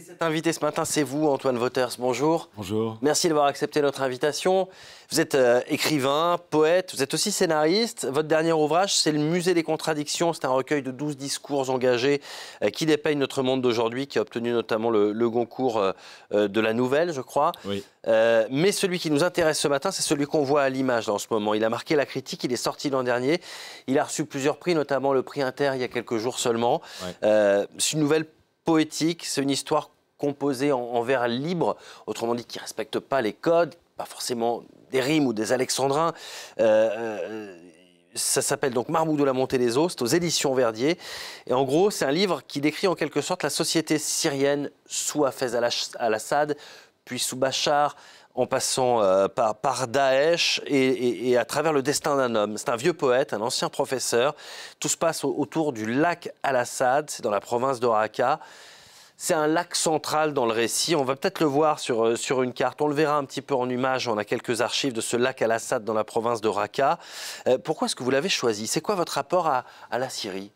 cet invité ce matin, c'est vous, Antoine Voters. Bonjour. Bonjour. Merci d'avoir accepté notre invitation. Vous êtes euh, écrivain, poète, vous êtes aussi scénariste. Votre dernier ouvrage, c'est Le Musée des contradictions. C'est un recueil de 12 discours engagés euh, qui dépeignent notre monde d'aujourd'hui, qui a obtenu notamment le, Goncourt euh, de la Nouvelle, je crois. Oui. mais celui qui nous intéresse ce matin, c'est celui qu'on voit à l'image en ce moment. Il a marqué la critique, il est sorti l'an dernier. Il a reçu plusieurs prix, notamment le prix Inter il y a quelques jours seulement. c'est une nouvelle poétique, c'est une histoire composée en, vers libres, autrement dit qui ne respecte pas les codes, pas forcément des rimes ou des alexandrins. Euh, euh, ça s'appelle donc Marmoudou, de la montée des eaux, c'est aux éditions Verdier. Et en gros, c'est un livre qui décrit en quelque sorte la société syrienne sous Hafez al-Assad, puis sous Bachar, en passant euh, par, par, Daesh et, à travers le destin d'un homme. C'est un vieux poète, un ancien professeur. Tout se passe autour du lac Al-Assad, c'est dans la province d'Oraqa. C'est un lac central dans le récit. On va peut-être le voir euh, sur, une carte. On le verra un petit peu en image. On a quelques archives de ce lac Al-Assad dans la province de euh, pourquoi est-ce que vous l'avez choisi C'est quoi votre rapport à la Syrie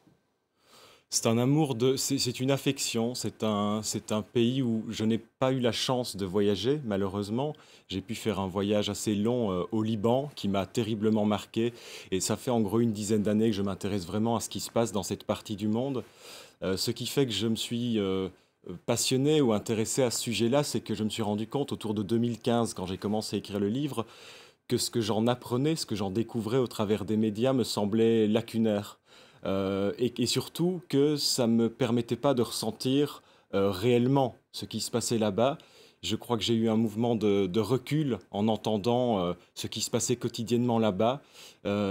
c'est un amour de, c'est une affection, c'est un, un pays où je n'ai pas eu la chance de voyager, malheureusement. J'ai pu faire un voyage assez long euh, au Liban qui m'a terriblement marqué, et ça fait en gros une dizaine d'années que je m'intéresse vraiment à ce qui se passe dans cette partie du monde. Euh, ce qui fait que je me suis euh, passionné ou intéressé à ce sujet-là, c'est que je me suis rendu compte autour de 2015, quand j'ai commencé à écrire le livre, que ce que j'en apprenais, ce que j'en découvrais au travers des médias me semblait lacunaire. Euh, et, surtout que ça ne me permettait pas de ressentir euh, réellement ce qui se passait là-bas. Je crois que j'ai eu un mouvement de, recul en entendant euh, ce qui se passait quotidiennement là-bas,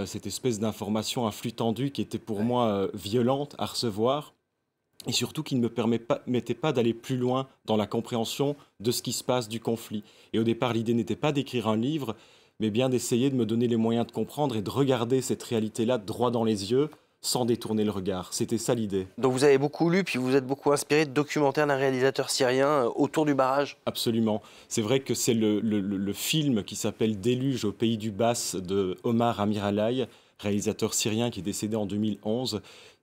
cette espèce d'information, à flux tendu qui était pour moi violente à recevoir, et surtout qui ne me permettait pas d'aller plus loin dans la compréhension de ce qui se passe du conflit. Et au départ, l'idée n'était pas d'écrire un livre, mais bien d'essayer de me donner les moyens de comprendre et de regarder cette réalité-là droit dans les yeux, sans détourner le regard. C'était ça l'idée. Donc vous avez beaucoup lu, puis vous êtes beaucoup inspiré de documentaires d'un réalisateur syrien euh, autour du barrage Absolument. C'est vrai que c'est le, film qui s'appelle Déluge au pays du Basse de Omar Amiralay, réalisateur syrien qui est décédé en 2011,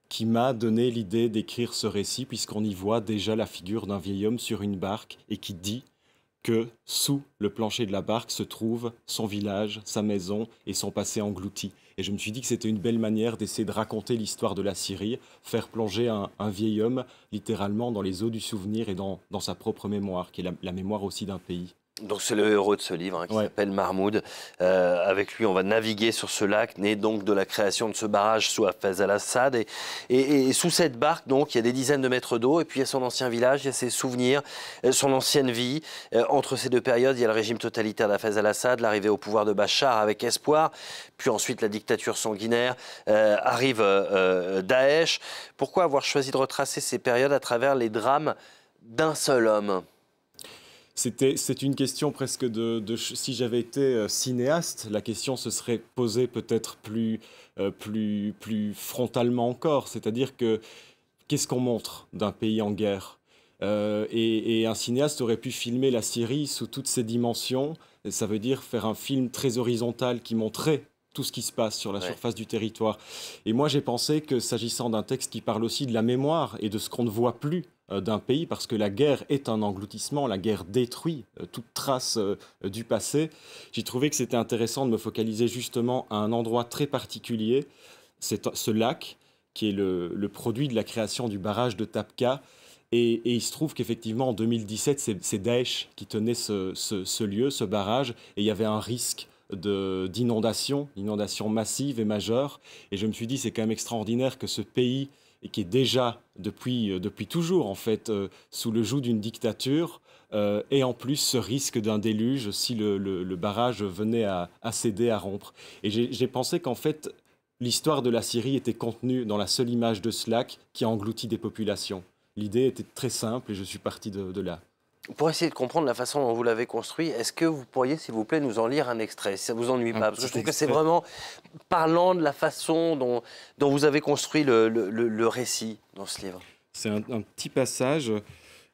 qui m'a donné l'idée d'écrire ce récit, puisqu'on y voit déjà la figure d'un vieil homme sur une barque et qui dit que sous le plancher de la barque se trouve son village, sa maison et son passé englouti. Et je me suis dit que c'était une belle manière d'essayer de raconter l'histoire de la Syrie, faire plonger un, vieil homme littéralement dans les eaux du souvenir et dans, sa propre mémoire, qui est la mémoire aussi d'un pays. Donc c'est le héros de ce livre hein, qui s'appelle Mahmoud. Euh, avec lui, on va naviguer sur ce lac, né donc de la création de ce barrage sous Hafez al-Assad. Et, sous cette barque, donc, il y a des dizaines de mètres d'eau. Et puis il y a son ancien village, il y a ses souvenirs, euh, son ancienne vie. Euh, entre ces deux périodes, il y a le régime totalitaire d'Hafez al-Assad, l'arrivée au pouvoir de Bachar avec espoir. Puis ensuite la dictature sanguinaire. arrive Daesh. Pourquoi avoir choisi de retracer ces périodes à travers les drames d'un seul homme c'était, c'est une question presque de, si j'avais été euh, cinéaste, la question se serait posée peut-être euh, plus, plus, frontalement encore. C'est-à-dire que qu'est-ce qu'on montre d'un pays en guerre euh, et, un cinéaste aurait pu filmer la Syrie sous toutes ses dimensions. ça veut dire faire un film très horizontal qui montrait tout ce qui se passe sur la surface du territoire. Et moi, j'ai pensé que s'agissant d'un texte qui parle aussi de la mémoire et de ce qu'on ne voit plus, euh, d'un pays parce que la guerre est un engloutissement, la guerre détruit euh, toute trace euh, du passé. J'ai trouvé que c'était intéressant de me focaliser justement à un endroit très particulier, c'est ce lac qui est le, produit de la création du barrage de Tapka. Et, il se trouve qu'effectivement en 2017, c'est Daesh qui tenait ce, ce, lieu, ce barrage, et il y avait un risque d'inondation, inondation massive et majeure. Et je me suis dit, c'est quand même extraordinaire que ce pays et qui est déjà depuis, euh, depuis toujours en fait euh, sous le joug d'une dictature euh, et en plus ce risque d'un déluge si le, barrage venait à, céder, à rompre. Et j'ai pensé qu'en fait, l'histoire de la Syrie était contenue dans la seule image de Slack qui a englouti des populations. L'idée était très simple et je suis parti de là. Pour essayer de comprendre la façon dont vous l'avez construit, est-ce que vous pourriez, s'il vous plaît, nous en lire un extrait, si ça vous ennuie pas Parce que je trouve que c'est vraiment parlant de la façon dont, vous avez construit le, récit dans ce livre. C'est un, petit passage.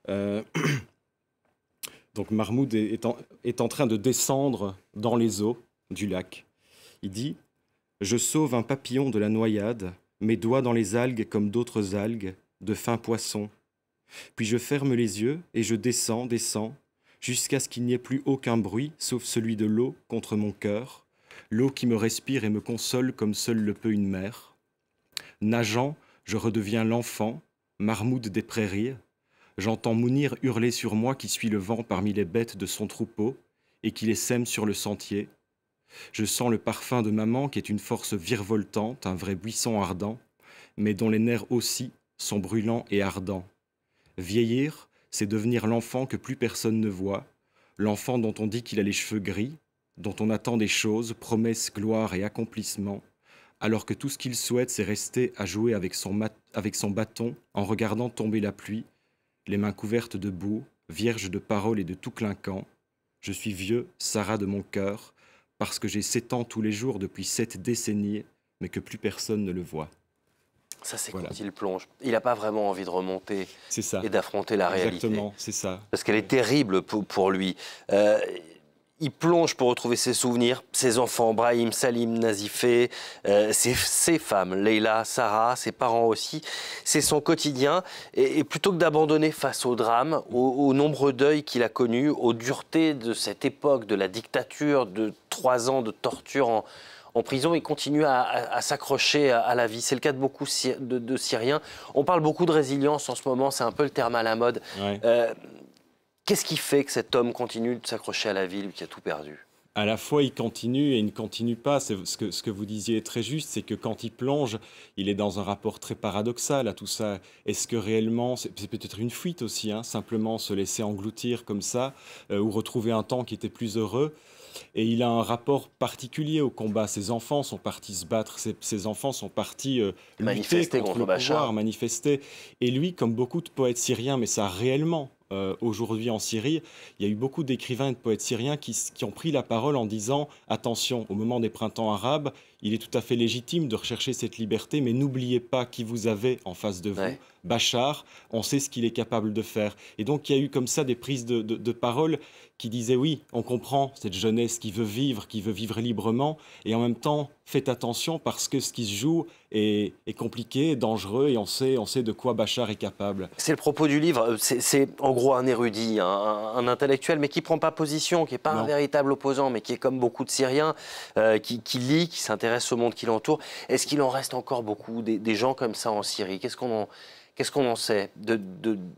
Euh, donc Mahmoud est en, est en train de descendre dans les eaux du lac. Il dit Je sauve un papillon de la noyade, mes doigts dans les algues comme d'autres algues, de fins poissons, puis je ferme les yeux et je descends, descends, jusqu'à ce qu'il n'y ait plus aucun bruit sauf celui de l'eau contre mon cœur, l'eau qui me respire et me console comme seule le peut une mère. Nageant, je redeviens l'enfant, marmoude des prairies. J'entends Mounir hurler sur moi qui suit le vent parmi les bêtes de son troupeau et qui les sème sur le sentier. Je sens le parfum de maman qui est une force virevoltante, un vrai buisson ardent, mais dont les nerfs aussi sont brûlants et ardents. Vieillir, c'est devenir l'enfant que plus personne ne voit, l'enfant dont on dit qu'il a les cheveux gris, dont on attend des choses, promesses, gloire et accomplissements, alors que tout ce qu'il souhaite, c'est rester à jouer avec son, avec son bâton en regardant tomber la pluie, les mains couvertes de boue, vierge de paroles et de tout clinquant. Je suis vieux, Sarah de mon cœur, parce que j'ai sept ans tous les jours depuis sept décennies, mais que plus personne ne le voit. Ça, c'est quand il plonge. Il n'a pas vraiment envie de remonter ça. et d'affronter la réalité. Exactement, c'est ça. Parce qu'elle est terrible pour, lui. Euh, il plonge pour retrouver ses souvenirs, ses enfants, Brahim, Salim, Nazifé, euh, ses, femmes, Leila, Sarah, ses parents aussi. C'est son quotidien. Et, plutôt que d'abandonner face au drame, au, nombre nombreux deuils qu'il a connus, aux duretés de cette époque, de la dictature, de trois ans de torture en, en prison, il continue à, s'accrocher à, la vie. C'est le cas de beaucoup de, Syriens. On parle beaucoup de résilience en ce moment, c'est un peu le terme à la mode. Euh, qu'est-ce qui fait que cet homme continue de s'accrocher à la vie, lui qui a tout perdu à la fois il continue et il ne continue pas. Ce que, ce que vous disiez est très juste, c'est que quand il plonge, il est dans un rapport très paradoxal à tout ça. Est-ce que réellement, c'est peut-être une fuite aussi, hein, simplement se laisser engloutir comme ça, euh, ou retrouver un temps qui était plus heureux et il a un rapport particulier au combat. Ses enfants sont partis se battre, ses, enfants sont partis euh, manifester contre, le pouvoir, manifester. Et lui, comme beaucoup de poètes syriens, mais ça réellement euh, aujourd'hui en Syrie, il y a eu beaucoup d'écrivains et de poètes syriens qui, qui, ont pris la parole en disant attention, au moment des printemps arabes, il est tout à fait légitime de rechercher cette liberté, mais n'oubliez pas qui vous avez en face de vous. Bachar, on sait ce qu'il est capable de faire. Et donc il y a eu comme ça des prises de, de, parole qui disaient oui, on comprend cette jeunesse qui veut vivre, qui veut vivre librement, et en même temps, faites attention parce que ce qui se joue est, est compliqué, dangereux, et on sait, on sait de quoi Bachar est capable. C'est le propos du livre, euh, c'est en gros un érudit, un, intellectuel, mais qui prend pas position, qui n'est pas un véritable opposant, mais qui est comme beaucoup de Syriens, euh, qui lit, qui s'intéresse au monde qui l'entoure. Est-ce qu'il en reste encore beaucoup des, gens comme ça en Syrie Qu'est-ce qu'on en, qu'est-ce qu'on en, sait de,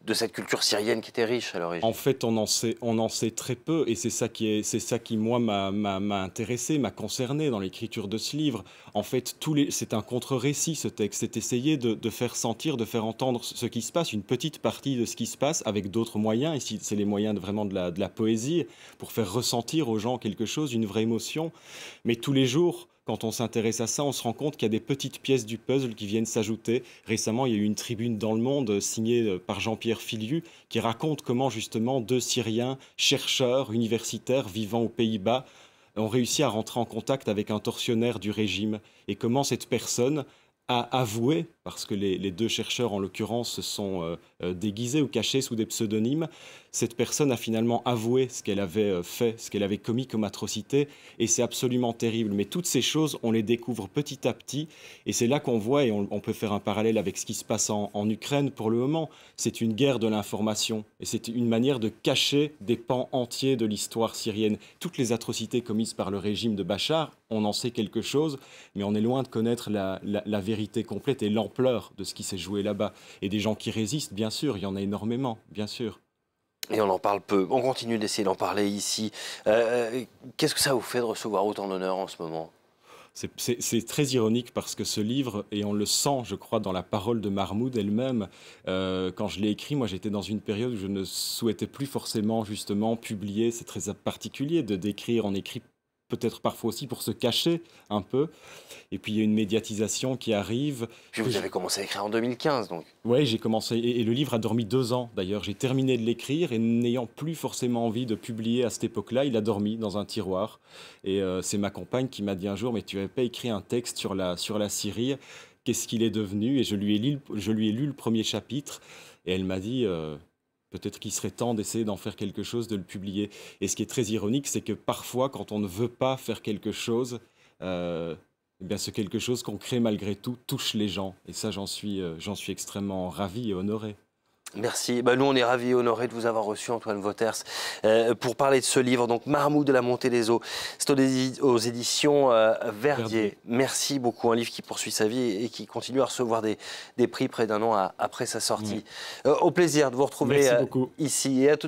de, cette culture syrienne qui était riche à En fait, on en sait, on en sait très peu, et c'est ça qui est, c'est ça qui moi m'a intéressé, m'a concerné dans l'écriture de ce livre. En fait, tous les, c'est un contre-récit ce texte. C'est essayer de, de, faire sentir, de faire entendre ce qui se passe, une petite partie de ce qui se passe avec d'autres moyens. Ici, c'est les moyens de, vraiment de la, de la poésie pour faire ressentir aux gens quelque chose, une vraie émotion. Mais tous les jours, quand on s'intéresse à ça, on se rend compte qu'il y a des petites pièces du puzzle qui viennent s'ajouter. Récemment, il y a eu une tribune dans le monde euh, signée euh, par Jean-Pierre Filiu qui raconte comment justement deux Syriens, chercheurs, universitaires vivant aux Pays-Bas, ont réussi à rentrer en contact avec un tortionnaire du régime et comment cette personne a avoué parce que les, deux chercheurs, en l'occurrence, se sont euh, euh, déguisés ou cachés sous des pseudonymes. Cette personne a finalement avoué ce qu'elle avait euh, fait, ce qu'elle avait commis comme atrocité, et c'est absolument terrible. Mais toutes ces choses, on les découvre petit à petit, et c'est là qu'on voit, et on, peut faire un parallèle avec ce qui se passe en, Ukraine pour le moment, c'est une guerre de l'information, et c'est une manière de cacher des pans entiers de l'histoire syrienne. Toutes les atrocités commises par le régime de Bachar, on en sait quelque chose, mais on est loin de connaître la, la vérité complète et l'ampleur pleurs de ce qui s'est joué là-bas. Et des gens qui résistent, bien sûr, il y en a énormément, bien sûr. Et on en parle peu. On continue d'essayer d'en parler ici. Euh, euh, qu'est-ce que ça vous fait de recevoir autant d'honneur en ce moment c'est très ironique parce que ce livre, et on le sent, je crois, dans la parole de Mahmoud elle-même, euh, quand je l'ai écrit, moi j'étais dans une période où je ne souhaitais plus forcément justement publier, c'est très particulier de décrire, on écrit peut-être parfois aussi pour se cacher un peu. Et puis il y a une médiatisation qui arrive. Puis vous avez commencé à écrire en 2015 donc Oui, j'ai commencé. Et, le livre a dormi deux ans d'ailleurs. J'ai terminé de l'écrire et n'ayant plus forcément envie de publier à cette époque-là, il a dormi dans un tiroir. Et euh, c'est ma compagne qui m'a dit un jour Mais tu n'avais pas écrit un texte sur la, sur la Syrie Qu'est-ce qu'il est devenu Et je lui, ai lu, je lui ai lu le premier chapitre et elle m'a dit. Euh, Peut-être qu'il serait temps d'essayer d'en faire quelque chose, de le publier. Et ce qui est très ironique, c'est que parfois, quand on ne veut pas faire quelque chose, euh, eh bien, ce quelque chose qu'on crée malgré tout touche les gens. Et ça, j'en suis, euh, j'en suis extrêmement ravi et honoré. Merci. Bah, nous, on est ravis et honorés de vous avoir reçu, Antoine voters euh, pour parler de ce livre, donc Marmou de la montée des eaux. C'est aux, éditions euh, Verdier. Merci beaucoup. Un livre qui poursuit sa vie et qui continue à recevoir des, prix près d'un an après sa sortie. Euh, au plaisir de vous retrouver ici et à tous.